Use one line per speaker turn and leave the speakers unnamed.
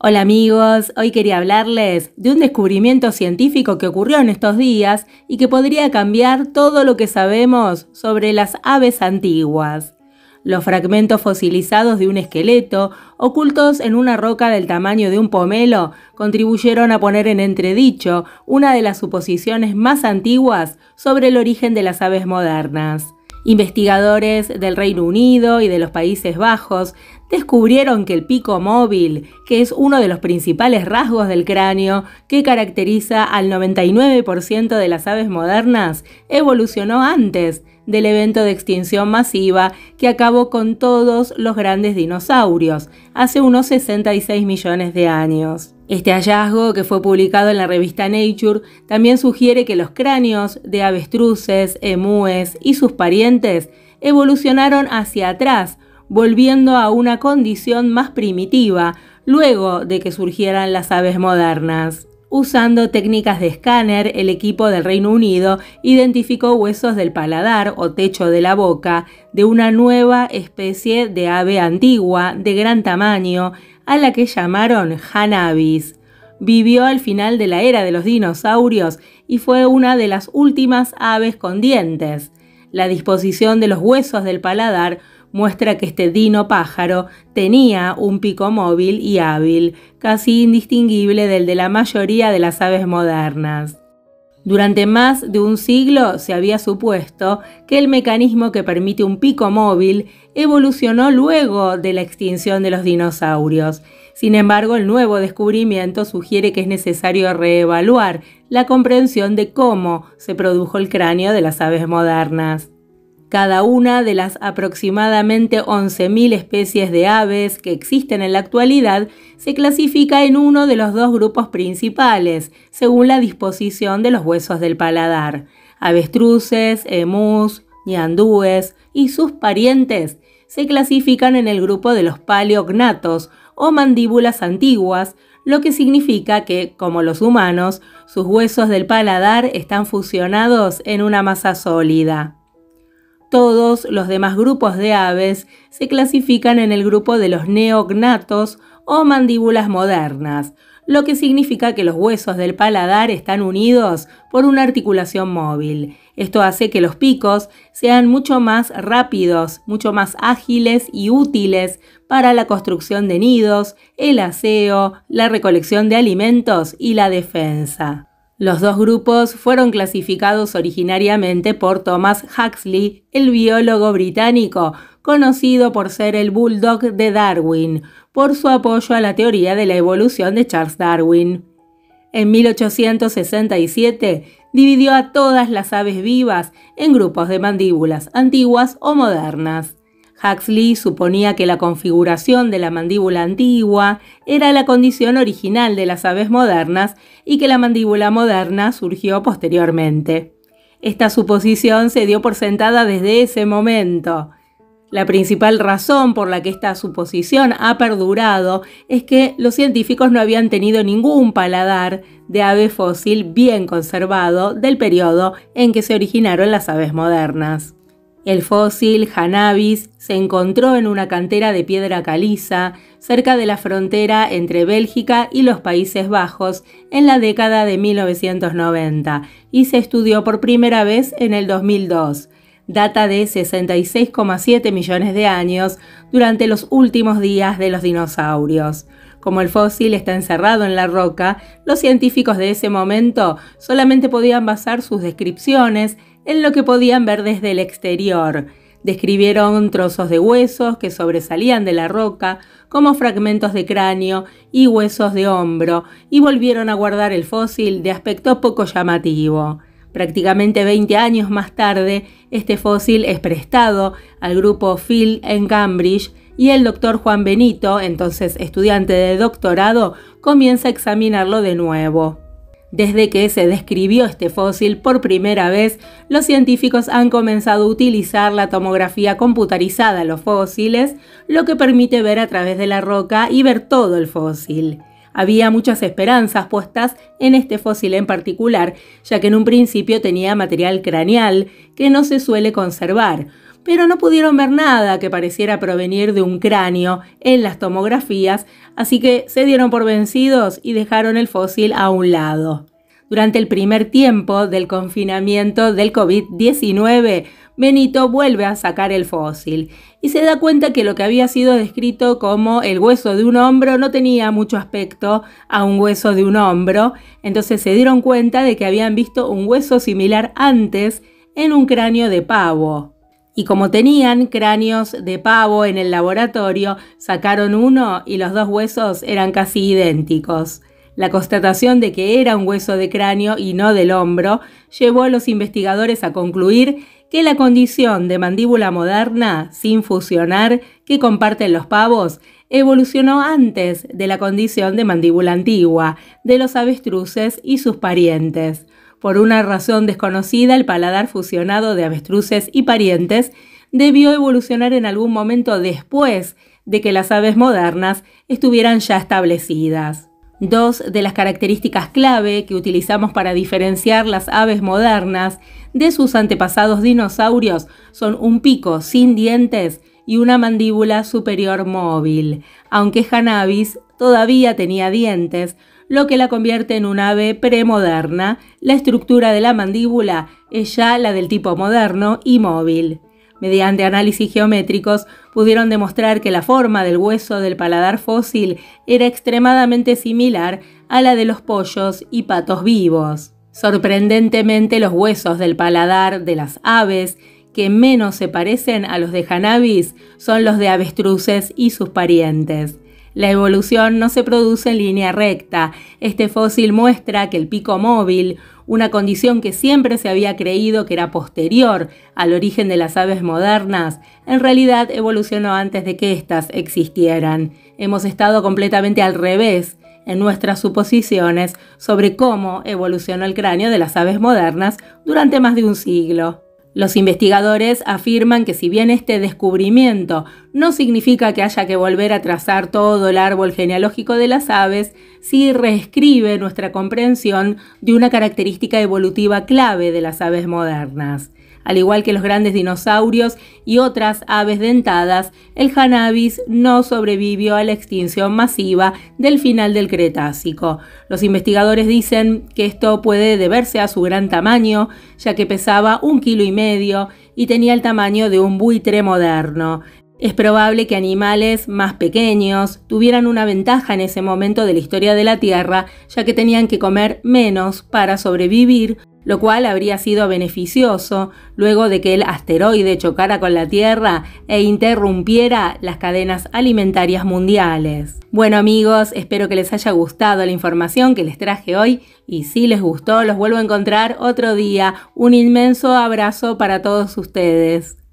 Hola amigos, hoy quería hablarles de un descubrimiento científico que ocurrió en estos días y que podría cambiar todo lo que sabemos sobre las aves antiguas. Los fragmentos fosilizados de un esqueleto, ocultos en una roca del tamaño de un pomelo, contribuyeron a poner en entredicho una de las suposiciones más antiguas sobre el origen de las aves modernas. Investigadores del Reino Unido y de los Países Bajos descubrieron que el pico móvil, que es uno de los principales rasgos del cráneo que caracteriza al 99% de las aves modernas, evolucionó antes del evento de extinción masiva que acabó con todos los grandes dinosaurios hace unos 66 millones de años. Este hallazgo, que fue publicado en la revista Nature, también sugiere que los cráneos de avestruces, emúes y sus parientes evolucionaron hacia atrás volviendo a una condición más primitiva luego de que surgieran las aves modernas. Usando técnicas de escáner, el equipo del Reino Unido identificó huesos del paladar o techo de la boca de una nueva especie de ave antigua de gran tamaño a la que llamaron Hanabis. Vivió al final de la era de los dinosaurios y fue una de las últimas aves con dientes. La disposición de los huesos del paladar muestra que este dino pájaro tenía un pico móvil y hábil, casi indistinguible del de la mayoría de las aves modernas. Durante más de un siglo se había supuesto que el mecanismo que permite un pico móvil evolucionó luego de la extinción de los dinosaurios. Sin embargo, el nuevo descubrimiento sugiere que es necesario reevaluar la comprensión de cómo se produjo el cráneo de las aves modernas. Cada una de las aproximadamente 11.000 especies de aves que existen en la actualidad se clasifica en uno de los dos grupos principales, según la disposición de los huesos del paladar. Avestruces, emús, ñandúes y sus parientes se clasifican en el grupo de los paleognatos o mandíbulas antiguas, lo que significa que, como los humanos, sus huesos del paladar están fusionados en una masa sólida. Todos los demás grupos de aves se clasifican en el grupo de los neognatos o mandíbulas modernas, lo que significa que los huesos del paladar están unidos por una articulación móvil. Esto hace que los picos sean mucho más rápidos, mucho más ágiles y útiles para la construcción de nidos, el aseo, la recolección de alimentos y la defensa. Los dos grupos fueron clasificados originariamente por Thomas Huxley, el biólogo británico, conocido por ser el bulldog de Darwin, por su apoyo a la teoría de la evolución de Charles Darwin. En 1867 dividió a todas las aves vivas en grupos de mandíbulas antiguas o modernas. Huxley suponía que la configuración de la mandíbula antigua era la condición original de las aves modernas y que la mandíbula moderna surgió posteriormente. Esta suposición se dio por sentada desde ese momento. La principal razón por la que esta suposición ha perdurado es que los científicos no habían tenido ningún paladar de ave fósil bien conservado del periodo en que se originaron las aves modernas. El fósil Hanabis se encontró en una cantera de piedra caliza cerca de la frontera entre Bélgica y los Países Bajos en la década de 1990 y se estudió por primera vez en el 2002 data de 66,7 millones de años durante los últimos días de los dinosaurios. Como el fósil está encerrado en la roca, los científicos de ese momento solamente podían basar sus descripciones en lo que podían ver desde el exterior. Describieron trozos de huesos que sobresalían de la roca, como fragmentos de cráneo y huesos de hombro, y volvieron a guardar el fósil de aspecto poco llamativo. Prácticamente 20 años más tarde, este fósil es prestado al grupo Phil en Cambridge y el doctor Juan Benito, entonces estudiante de doctorado, comienza a examinarlo de nuevo. Desde que se describió este fósil por primera vez, los científicos han comenzado a utilizar la tomografía computarizada a los fósiles, lo que permite ver a través de la roca y ver todo el fósil. Había muchas esperanzas puestas en este fósil en particular, ya que en un principio tenía material craneal que no se suele conservar, pero no pudieron ver nada que pareciera provenir de un cráneo en las tomografías, así que se dieron por vencidos y dejaron el fósil a un lado. Durante el primer tiempo del confinamiento del COVID-19, Benito vuelve a sacar el fósil y se da cuenta que lo que había sido descrito como el hueso de un hombro no tenía mucho aspecto a un hueso de un hombro, entonces se dieron cuenta de que habían visto un hueso similar antes en un cráneo de pavo y como tenían cráneos de pavo en el laboratorio, sacaron uno y los dos huesos eran casi idénticos. La constatación de que era un hueso de cráneo y no del hombro llevó a los investigadores a concluir que la condición de mandíbula moderna, sin fusionar, que comparten los pavos, evolucionó antes de la condición de mandíbula antigua, de los avestruces y sus parientes. Por una razón desconocida, el paladar fusionado de avestruces y parientes debió evolucionar en algún momento después de que las aves modernas estuvieran ya establecidas. Dos de las características clave que utilizamos para diferenciar las aves modernas de sus antepasados dinosaurios son un pico sin dientes y una mandíbula superior móvil. Aunque Hanavis todavía tenía dientes, lo que la convierte en un ave premoderna. La estructura de la mandíbula es ya la del tipo moderno y móvil. Mediante análisis geométricos pudieron demostrar que la forma del hueso del paladar fósil era extremadamente similar a la de los pollos y patos vivos. Sorprendentemente, los huesos del paladar de las aves que menos se parecen a los de Hanabis son los de avestruces y sus parientes. La evolución no se produce en línea recta. Este fósil muestra que el pico móvil, una condición que siempre se había creído que era posterior al origen de las aves modernas, en realidad evolucionó antes de que éstas existieran. Hemos estado completamente al revés en nuestras suposiciones sobre cómo evolucionó el cráneo de las aves modernas durante más de un siglo. Los investigadores afirman que si bien este descubrimiento no significa que haya que volver a trazar todo el árbol genealógico de las aves, sí reescribe nuestra comprensión de una característica evolutiva clave de las aves modernas. Al igual que los grandes dinosaurios y otras aves dentadas, el cannabis no sobrevivió a la extinción masiva del final del Cretácico. Los investigadores dicen que esto puede deberse a su gran tamaño, ya que pesaba un kilo y medio y tenía el tamaño de un buitre moderno. Es probable que animales más pequeños tuvieran una ventaja en ese momento de la historia de la Tierra, ya que tenían que comer menos para sobrevivir lo cual habría sido beneficioso luego de que el asteroide chocara con la Tierra e interrumpiera las cadenas alimentarias mundiales. Bueno amigos, espero que les haya gustado la información que les traje hoy y si les gustó los vuelvo a encontrar otro día. Un inmenso abrazo para todos ustedes.